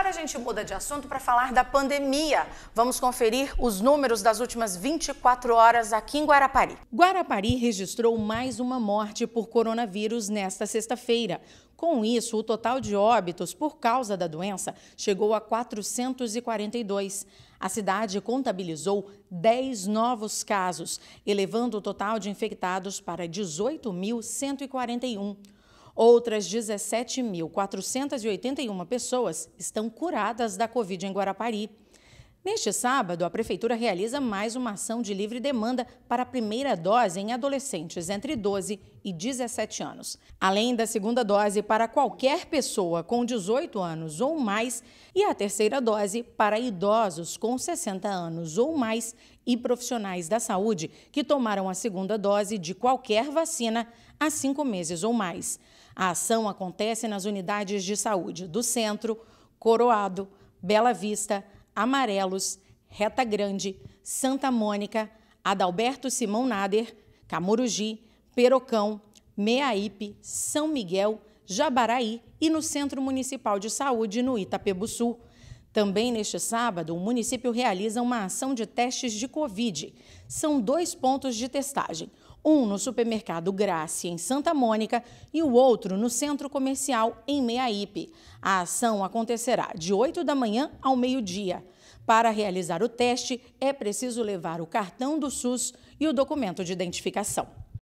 agora a gente muda de assunto para falar da pandemia. Vamos conferir os números das últimas 24 horas aqui em Guarapari. Guarapari registrou mais uma morte por coronavírus nesta sexta-feira. Com isso, o total de óbitos por causa da doença chegou a 442. A cidade contabilizou 10 novos casos, elevando o total de infectados para 18.141. Outras 17.481 pessoas estão curadas da Covid em Guarapari. Neste sábado, a Prefeitura realiza mais uma ação de livre demanda para a primeira dose em adolescentes entre 12 e 17 anos, além da segunda dose para qualquer pessoa com 18 anos ou mais e a terceira dose para idosos com 60 anos ou mais e profissionais da saúde que tomaram a segunda dose de qualquer vacina há cinco meses ou mais. A ação acontece nas unidades de saúde do Centro, Coroado, Bela Vista, Amarelos, Reta Grande, Santa Mônica, Adalberto Simão Nader, Camorugi, Perocão, Meaípe, São Miguel, Jabaraí e no Centro Municipal de Saúde, no Itapebussu. Também neste sábado, o município realiza uma ação de testes de Covid. São dois pontos de testagem um no supermercado Grace, em Santa Mônica, e o outro no centro comercial em Meiaípe. A ação acontecerá de 8 da manhã ao meio-dia. Para realizar o teste, é preciso levar o cartão do SUS e o documento de identificação.